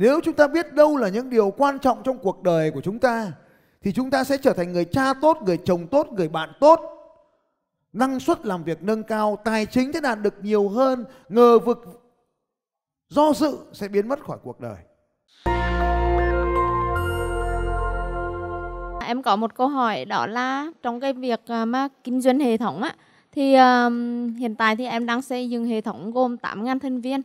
Nếu chúng ta biết đâu là những điều quan trọng trong cuộc đời của chúng ta thì chúng ta sẽ trở thành người cha tốt, người chồng tốt, người bạn tốt. Năng suất làm việc nâng cao, tài chính sẽ đạt được nhiều hơn, ngờ vực do dự sẽ biến mất khỏi cuộc đời. Em có một câu hỏi đó là trong cái việc à, mà kinh doanh hệ thống á thì uh, hiện tại thì em đang xây dựng hệ thống gồm 8.000 thành viên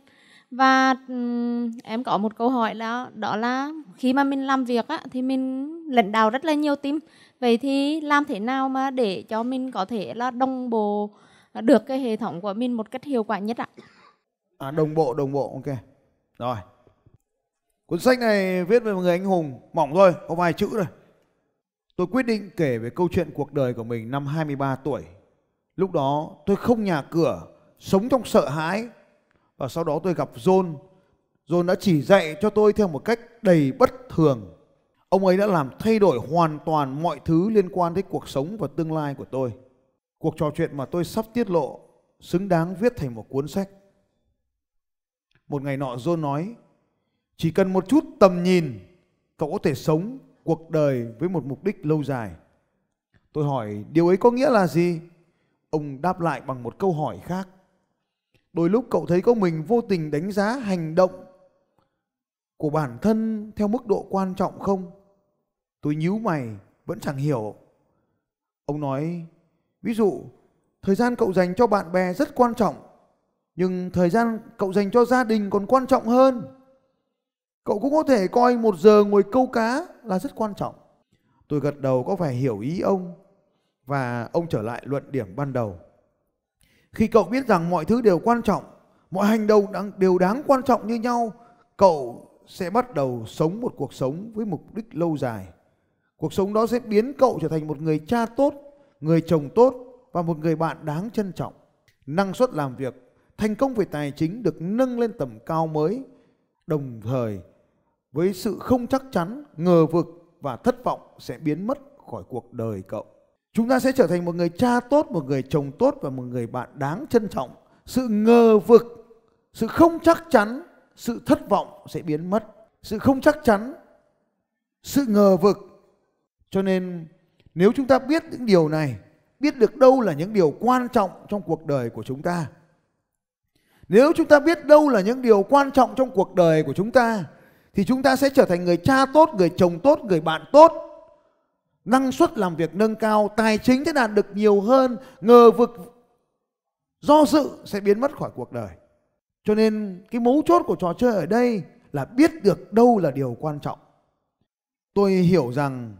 và um, em có một câu hỏi là đó là khi mà mình làm việc á, thì mình lãnh đạo rất là nhiều team vậy thì làm thế nào mà để cho mình có thể là đồng bộ à, được cái hệ thống của mình một cách hiệu quả nhất ạ à, đồng bộ đồng bộ ok rồi cuốn sách này viết về một người anh hùng mỏng thôi có vài chữ thôi tôi quyết định kể về câu chuyện cuộc đời của mình năm 23 tuổi lúc đó tôi không nhà cửa sống trong sợ hãi và sau đó tôi gặp John. John đã chỉ dạy cho tôi theo một cách đầy bất thường. Ông ấy đã làm thay đổi hoàn toàn mọi thứ liên quan đến cuộc sống và tương lai của tôi. Cuộc trò chuyện mà tôi sắp tiết lộ xứng đáng viết thành một cuốn sách. Một ngày nọ John nói, chỉ cần một chút tầm nhìn, cậu có thể sống cuộc đời với một mục đích lâu dài. Tôi hỏi điều ấy có nghĩa là gì? Ông đáp lại bằng một câu hỏi khác. Đôi lúc cậu thấy có mình vô tình đánh giá hành động của bản thân theo mức độ quan trọng không? Tôi nhíu mày vẫn chẳng hiểu. Ông nói, ví dụ thời gian cậu dành cho bạn bè rất quan trọng nhưng thời gian cậu dành cho gia đình còn quan trọng hơn. Cậu cũng có thể coi một giờ ngồi câu cá là rất quan trọng. Tôi gật đầu có vẻ hiểu ý ông và ông trở lại luận điểm ban đầu. Khi cậu biết rằng mọi thứ đều quan trọng, mọi hành động đều đáng quan trọng như nhau, cậu sẽ bắt đầu sống một cuộc sống với mục đích lâu dài. Cuộc sống đó sẽ biến cậu trở thành một người cha tốt, người chồng tốt và một người bạn đáng trân trọng. Năng suất làm việc, thành công về tài chính được nâng lên tầm cao mới, đồng thời với sự không chắc chắn, ngờ vực và thất vọng sẽ biến mất khỏi cuộc đời cậu. Chúng ta sẽ trở thành một người cha tốt, một người chồng tốt và một người bạn đáng trân trọng. Sự ngờ vực, sự không chắc chắn, sự thất vọng sẽ biến mất. Sự không chắc chắn, sự ngờ vực. Cho nên nếu chúng ta biết những điều này, biết được đâu là những điều quan trọng trong cuộc đời của chúng ta. Nếu chúng ta biết đâu là những điều quan trọng trong cuộc đời của chúng ta thì chúng ta sẽ trở thành người cha tốt, người chồng tốt, người bạn tốt năng suất làm việc nâng cao, tài chính sẽ đạt được nhiều hơn, ngờ vực do sự sẽ biến mất khỏi cuộc đời. Cho nên cái mấu chốt của trò chơi ở đây là biết được đâu là điều quan trọng. Tôi hiểu rằng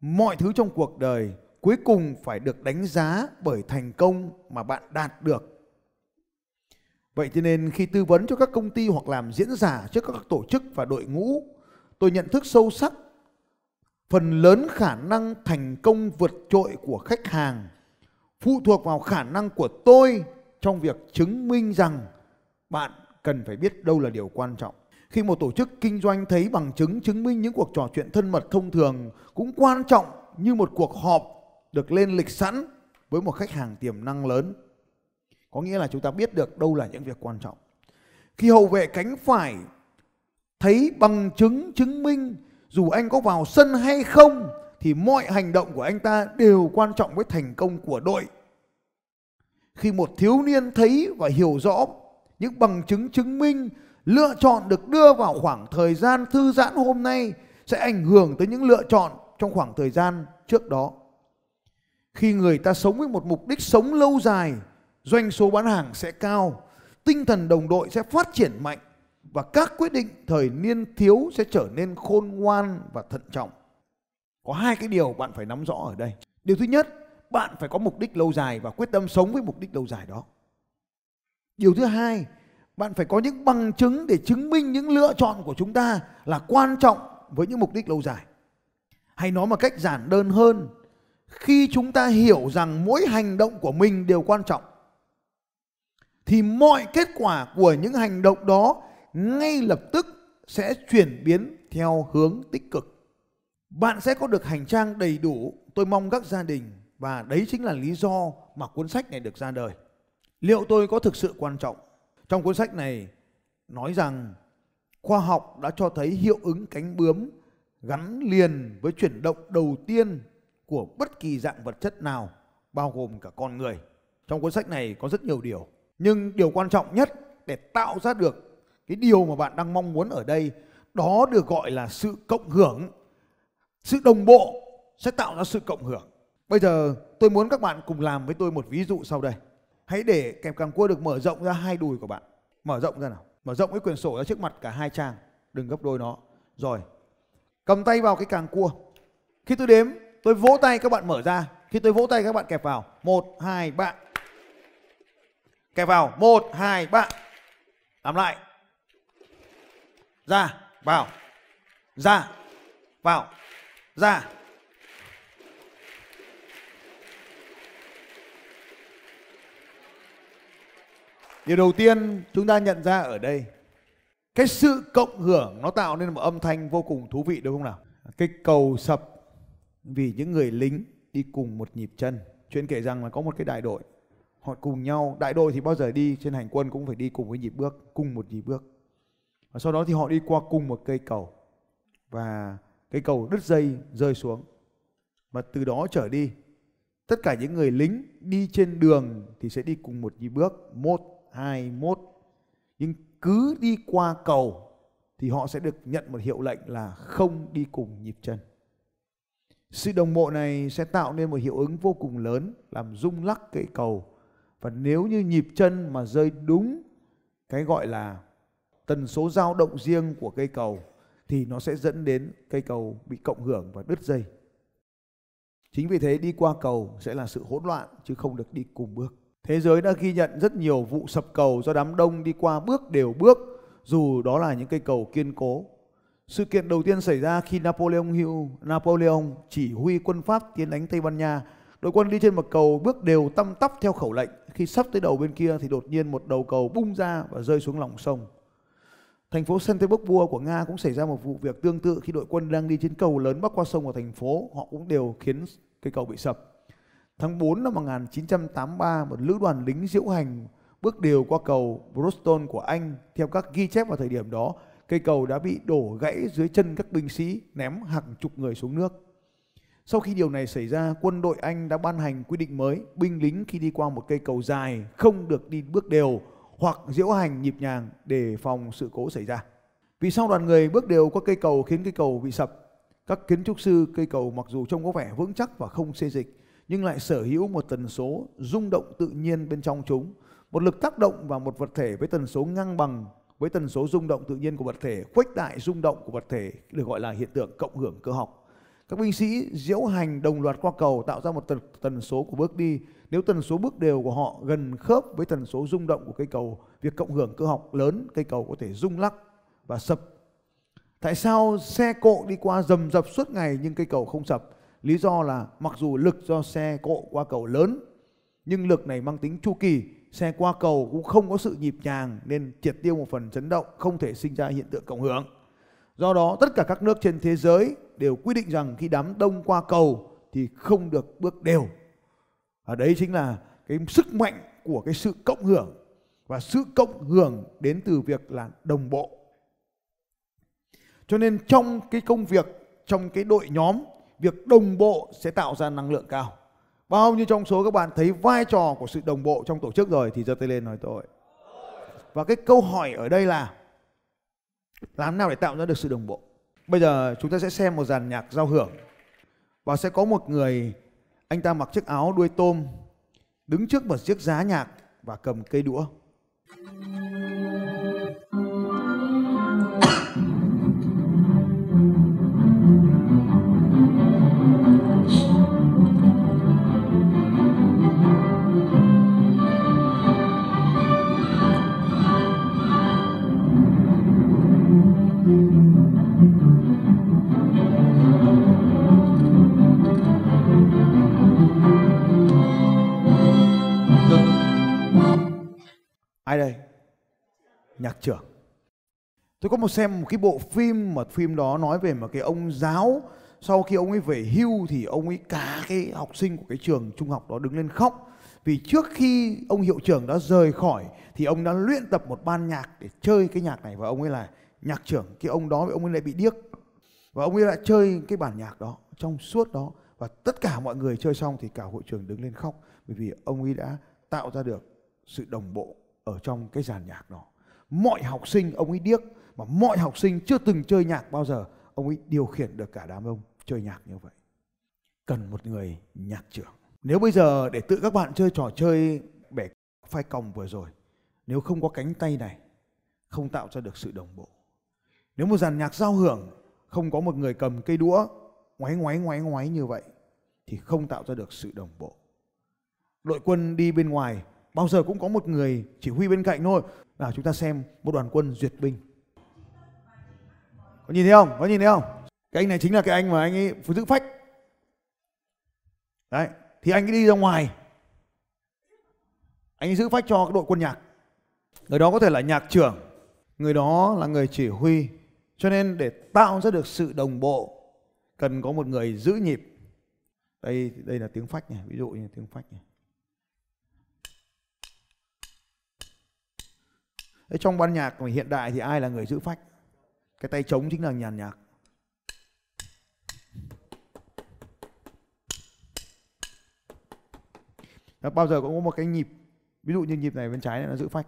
mọi thứ trong cuộc đời cuối cùng phải được đánh giá bởi thành công mà bạn đạt được. Vậy cho nên khi tư vấn cho các công ty hoặc làm diễn giả trước các tổ chức và đội ngũ, tôi nhận thức sâu sắc phần lớn khả năng thành công vượt trội của khách hàng phụ thuộc vào khả năng của tôi trong việc chứng minh rằng bạn cần phải biết đâu là điều quan trọng khi một tổ chức kinh doanh thấy bằng chứng chứng minh những cuộc trò chuyện thân mật thông thường cũng quan trọng như một cuộc họp được lên lịch sẵn với một khách hàng tiềm năng lớn có nghĩa là chúng ta biết được đâu là những việc quan trọng khi hậu vệ cánh phải thấy bằng chứng chứng minh dù anh có vào sân hay không thì mọi hành động của anh ta đều quan trọng với thành công của đội. Khi một thiếu niên thấy và hiểu rõ những bằng chứng chứng minh lựa chọn được đưa vào khoảng thời gian thư giãn hôm nay sẽ ảnh hưởng tới những lựa chọn trong khoảng thời gian trước đó. Khi người ta sống với một mục đích sống lâu dài, doanh số bán hàng sẽ cao, tinh thần đồng đội sẽ phát triển mạnh và các quyết định thời niên thiếu sẽ trở nên khôn ngoan và thận trọng. Có hai cái điều bạn phải nắm rõ ở đây. Điều thứ nhất, bạn phải có mục đích lâu dài và quyết tâm sống với mục đích lâu dài đó. Điều thứ hai, bạn phải có những bằng chứng để chứng minh những lựa chọn của chúng ta là quan trọng với những mục đích lâu dài. Hay nói một cách giản đơn hơn, khi chúng ta hiểu rằng mỗi hành động của mình đều quan trọng thì mọi kết quả của những hành động đó ngay lập tức sẽ chuyển biến theo hướng tích cực. Bạn sẽ có được hành trang đầy đủ, tôi mong các gia đình và đấy chính là lý do mà cuốn sách này được ra đời. Liệu tôi có thực sự quan trọng? Trong cuốn sách này nói rằng khoa học đã cho thấy hiệu ứng cánh bướm gắn liền với chuyển động đầu tiên của bất kỳ dạng vật chất nào bao gồm cả con người. Trong cuốn sách này có rất nhiều điều, nhưng điều quan trọng nhất để tạo ra được cái điều mà bạn đang mong muốn ở đây đó được gọi là sự cộng hưởng sự đồng bộ sẽ tạo ra sự cộng hưởng bây giờ tôi muốn các bạn cùng làm với tôi một ví dụ sau đây hãy để kẹp càng cua được mở rộng ra hai đùi của bạn mở rộng ra nào mở rộng cái quyển sổ ra trước mặt cả hai trang đừng gấp đôi nó rồi cầm tay vào cái càng cua khi tôi đếm tôi vỗ tay các bạn mở ra khi tôi vỗ tay các bạn kẹp vào một hai ba kẹp vào một hai ba làm lại ra vào ra vào ra điều đầu tiên chúng ta nhận ra ở đây cái sự cộng hưởng nó tạo nên một âm thanh vô cùng thú vị đúng không nào cái cầu sập vì những người lính đi cùng một nhịp chân chuyện kể rằng là có một cái đại đội họ cùng nhau đại đội thì bao giờ đi trên hành quân cũng phải đi cùng với nhịp bước cùng một nhịp bước và sau đó thì họ đi qua cùng một cây cầu và cây cầu đứt dây rơi xuống và từ đó trở đi tất cả những người lính đi trên đường thì sẽ đi cùng một nhịp bước một hai một nhưng cứ đi qua cầu thì họ sẽ được nhận một hiệu lệnh là không đi cùng nhịp chân sự đồng bộ này sẽ tạo nên một hiệu ứng vô cùng lớn làm rung lắc cây cầu và nếu như nhịp chân mà rơi đúng cái gọi là tần số dao động riêng của cây cầu thì nó sẽ dẫn đến cây cầu bị cộng hưởng và đứt dây. Chính vì thế đi qua cầu sẽ là sự hỗn loạn chứ không được đi cùng bước. Thế giới đã ghi nhận rất nhiều vụ sập cầu do đám đông đi qua bước đều bước dù đó là những cây cầu kiên cố. Sự kiện đầu tiên xảy ra khi Napoleon Hill, Napoleon chỉ huy quân Pháp tiến đánh Tây Ban Nha. Đội quân đi trên một cầu bước đều tăm tắp theo khẩu lệnh. Khi sắp tới đầu bên kia thì đột nhiên một đầu cầu bung ra và rơi xuống lòng sông. Thành phố Saint Petersburg của Nga cũng xảy ra một vụ việc tương tự khi đội quân đang đi trên cầu lớn bắc qua sông vào thành phố, họ cũng đều khiến cây cầu bị sập. Tháng 4 năm 1983, một lữ đoàn lính diễu hành bước đều qua cầu Bristol của Anh. Theo các ghi chép vào thời điểm đó, cây cầu đã bị đổ gãy dưới chân các binh sĩ ném hàng chục người xuống nước. Sau khi điều này xảy ra, quân đội Anh đã ban hành quy định mới, binh lính khi đi qua một cây cầu dài không được đi bước đều hoặc diễu hành nhịp nhàng để phòng sự cố xảy ra. Vì sau đoàn người bước đều qua cây cầu khiến cây cầu bị sập. Các kiến trúc sư cây cầu mặc dù trông có vẻ vững chắc và không xê dịch nhưng lại sở hữu một tần số rung động tự nhiên bên trong chúng. Một lực tác động vào một vật thể với tần số ngang bằng với tần số rung động tự nhiên của vật thể, khuếch đại rung động của vật thể được gọi là hiện tượng cộng hưởng cơ học. Các binh sĩ diễu hành đồng loạt qua cầu tạo ra một tần, tần số của bước đi. Nếu tần số bước đều của họ gần khớp với tần số rung động của cây cầu, việc cộng hưởng cơ học lớn, cây cầu có thể rung lắc và sập. Tại sao xe cộ đi qua rầm rập suốt ngày nhưng cây cầu không sập? Lý do là mặc dù lực do xe cộ qua cầu lớn nhưng lực này mang tính chu kỳ, xe qua cầu cũng không có sự nhịp nhàng nên triệt tiêu một phần chấn động không thể sinh ra hiện tượng cộng hưởng. Do đó tất cả các nước trên thế giới đều quy định rằng khi đám đông qua cầu thì không được bước đều. Và đấy chính là cái sức mạnh của cái sự cộng hưởng và sự cộng hưởng đến từ việc là đồng bộ. Cho nên trong cái công việc, trong cái đội nhóm, việc đồng bộ sẽ tạo ra năng lượng cao. Bao nhiêu trong số các bạn thấy vai trò của sự đồng bộ trong tổ chức rồi thì giơ tay lên nói tôi. Và cái câu hỏi ở đây là làm nào để tạo ra được sự đồng bộ? Bây giờ chúng ta sẽ xem một dàn nhạc giao hưởng và sẽ có một người anh ta mặc chiếc áo đuôi tôm đứng trước một chiếc giá nhạc và cầm cây đũa. ai đây nhạc trưởng tôi có một xem một cái bộ phim mà phim đó nói về một cái ông giáo sau khi ông ấy về hưu thì ông ấy cả cái học sinh của cái trường trung học đó đứng lên khóc vì trước khi ông hiệu trưởng đã rời khỏi thì ông đã luyện tập một ban nhạc để chơi cái nhạc này và ông ấy là nhạc trưởng cái ông đó ông ấy lại bị điếc và ông ấy lại chơi cái bản nhạc đó trong suốt đó và tất cả mọi người chơi xong thì cả hội trường đứng lên khóc bởi vì ông ấy đã tạo ra được sự đồng bộ ở trong cái dàn nhạc đó mọi học sinh ông ấy điếc mà mọi học sinh chưa từng chơi nhạc bao giờ ông ấy điều khiển được cả đám ông chơi nhạc như vậy cần một người nhạc trưởng nếu bây giờ để tự các bạn chơi trò chơi bẻ phai còng vừa rồi nếu không có cánh tay này không tạo ra được sự đồng bộ nếu một dàn nhạc giao hưởng không có một người cầm cây đũa ngoáy ngoáy ngoáy ngoáy như vậy thì không tạo ra được sự đồng bộ đội quân đi bên ngoài bao giờ cũng có một người chỉ huy bên cạnh thôi nào chúng ta xem một đoàn quân duyệt binh có nhìn thấy không có nhìn thấy không cái anh này chính là cái anh mà anh ấy phụ giữ phách đấy thì anh ấy đi ra ngoài anh ấy giữ phách cho đội quân nhạc người đó có thể là nhạc trưởng người đó là người chỉ huy cho nên để tạo ra được sự đồng bộ cần có một người giữ nhịp đây đây là tiếng phách này ví dụ như tiếng phách này Thế trong ban nhạc hiện đại thì ai là người giữ phách? Cái tay trống chính là nhàn nhạc. Đó, bao giờ cũng có một cái nhịp ví dụ như nhịp này bên trái này nó giữ phách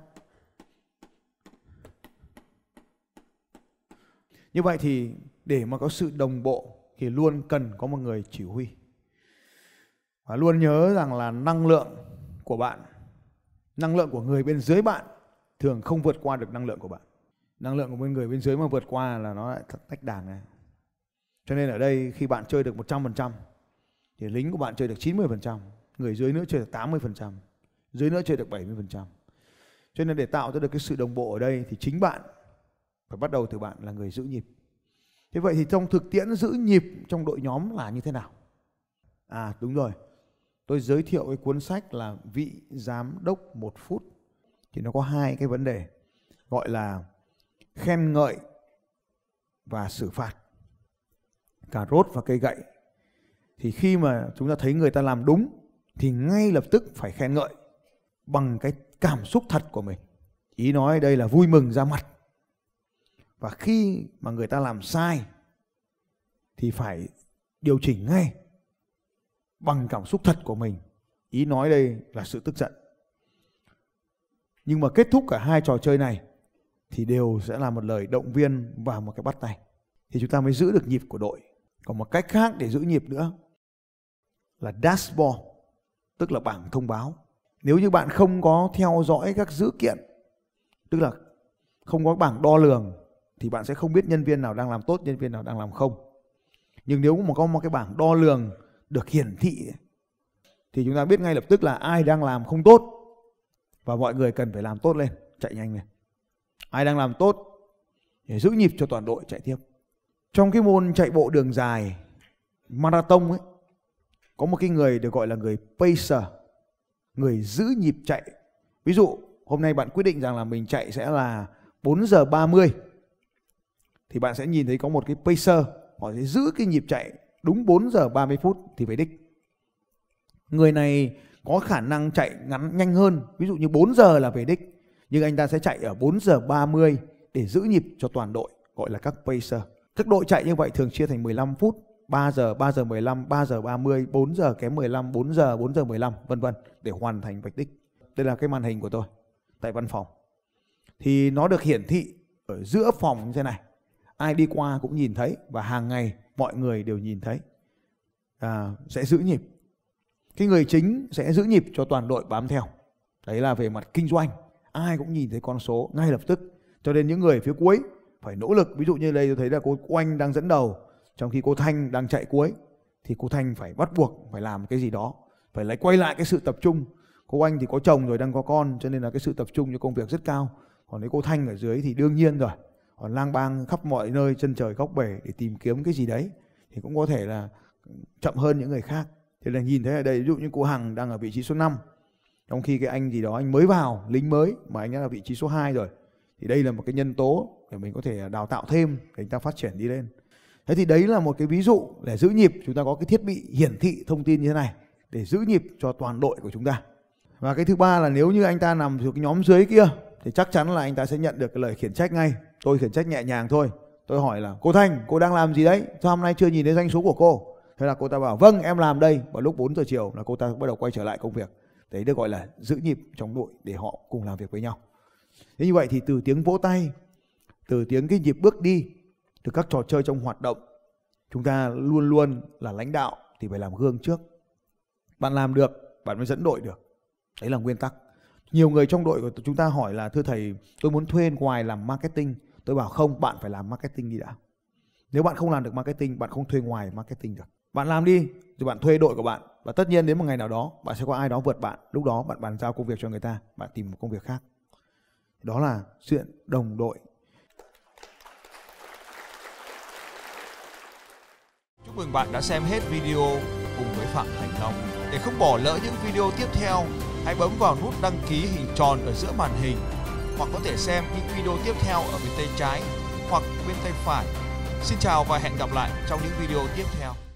như vậy thì để mà có sự đồng bộ thì luôn cần có một người chỉ huy và luôn nhớ rằng là năng lượng của bạn năng lượng của người bên dưới bạn thường không vượt qua được năng lượng của bạn năng lượng của bên người bên dưới mà vượt qua là nó lại tách đàn này cho nên ở đây khi bạn chơi được 100% thì lính của bạn chơi được 90%, người dưới nữa chơi được 80%, dưới nữa chơi được 70%. Cho nên để tạo ra được cái sự đồng bộ ở đây thì chính bạn phải bắt đầu từ bạn là người giữ nhịp. Thế vậy thì trong thực tiễn giữ nhịp trong đội nhóm là như thế nào? À đúng rồi. Tôi giới thiệu cái cuốn sách là Vị giám đốc một phút thì nó có hai cái vấn đề gọi là khen ngợi và xử phạt cà rốt và cây gậy thì khi mà chúng ta thấy người ta làm đúng thì ngay lập tức phải khen ngợi bằng cái cảm xúc thật của mình ý nói đây là vui mừng ra mặt và khi mà người ta làm sai thì phải điều chỉnh ngay bằng cảm xúc thật của mình ý nói đây là sự tức giận nhưng mà kết thúc cả hai trò chơi này thì đều sẽ là một lời động viên và một cái bắt tay thì chúng ta mới giữ được nhịp của đội còn một cách khác để giữ nhịp nữa là dashboard tức là bảng thông báo nếu như bạn không có theo dõi các dữ kiện tức là không có bảng đo lường thì bạn sẽ không biết nhân viên nào đang làm tốt nhân viên nào đang làm không nhưng nếu mà có một cái bảng đo lường được hiển thị thì chúng ta biết ngay lập tức là ai đang làm không tốt và mọi người cần phải làm tốt lên chạy nhanh lên ai đang làm tốt để giữ nhịp cho toàn đội chạy tiếp trong cái môn chạy bộ đường dài marathon ấy có một cái người được gọi là người pacer người giữ nhịp chạy ví dụ hôm nay bạn quyết định rằng là mình chạy sẽ là 4 giờ 30 thì bạn sẽ nhìn thấy có một cái pacer họ sẽ giữ cái nhịp chạy đúng 4 giờ 30 phút thì phải đích người này có khả năng chạy ngắn nhanh hơn ví dụ như 4 giờ là về đích nhưng anh ta sẽ chạy ở 4 giờ 30 để giữ nhịp cho toàn đội gọi là các pacer các đội chạy như vậy thường chia thành 15 phút 3 giờ, 3 giờ 15, 3 giờ 30, 4 giờ kém 15, 4 giờ, 4 giờ 15 vân vân để hoàn thành vạch đích. Đây là cái màn hình của tôi tại văn phòng. Thì nó được hiển thị ở giữa phòng như thế này. Ai đi qua cũng nhìn thấy và hàng ngày mọi người đều nhìn thấy. À, sẽ giữ nhịp cái người chính sẽ giữ nhịp cho toàn đội bám theo đấy là về mặt kinh doanh ai cũng nhìn thấy con số ngay lập tức cho nên những người phía cuối phải nỗ lực ví dụ như đây tôi thấy là cô oanh đang dẫn đầu trong khi cô thanh đang chạy cuối thì cô thanh phải bắt buộc phải làm cái gì đó phải lấy quay lại cái sự tập trung cô Oanh thì có chồng rồi đang có con cho nên là cái sự tập trung cho công việc rất cao còn nếu cô thanh ở dưới thì đương nhiên rồi còn lang bang khắp mọi nơi chân trời góc bể để tìm kiếm cái gì đấy thì cũng có thể là chậm hơn những người khác Thế là nhìn thấy ở đây ví dụ như cô Hằng đang ở vị trí số 5. Trong khi cái anh gì đó anh mới vào, lính mới mà anh đã là vị trí số 2 rồi. Thì đây là một cái nhân tố để mình có thể đào tạo thêm để anh ta phát triển đi lên. Thế thì đấy là một cái ví dụ để giữ nhịp chúng ta có cái thiết bị hiển thị thông tin như thế này để giữ nhịp cho toàn đội của chúng ta. Và cái thứ ba là nếu như anh ta nằm thuộc cái nhóm dưới kia thì chắc chắn là anh ta sẽ nhận được cái lời khiển trách ngay. Tôi khiển trách nhẹ nhàng thôi. Tôi hỏi là cô Thanh, cô đang làm gì đấy? Sao hôm nay chưa nhìn thấy danh số của cô? thế là cô ta bảo vâng em làm đây vào lúc 4 giờ chiều là cô ta bắt đầu quay trở lại công việc đấy được gọi là giữ nhịp trong đội để họ cùng làm việc với nhau thế như vậy thì từ tiếng vỗ tay từ tiếng cái nhịp bước đi từ các trò chơi trong hoạt động chúng ta luôn luôn là lãnh đạo thì phải làm gương trước bạn làm được bạn mới dẫn đội được đấy là nguyên tắc nhiều người trong đội của chúng ta hỏi là thưa thầy tôi muốn thuê ngoài làm marketing tôi bảo không bạn phải làm marketing đi đã nếu bạn không làm được marketing bạn không thuê ngoài marketing được bạn làm đi rồi bạn thuê đội của bạn và tất nhiên đến một ngày nào đó bạn sẽ có ai đó vượt bạn lúc đó bạn bàn giao công việc cho người ta bạn tìm một công việc khác đó là chuyện đồng đội chúc mừng bạn đã xem hết video cùng với phạm thành long để không bỏ lỡ những video tiếp theo hãy bấm vào nút đăng ký hình tròn ở giữa màn hình hoặc có thể xem những video tiếp theo ở bên tay trái hoặc bên tay phải xin chào và hẹn gặp lại trong những video tiếp theo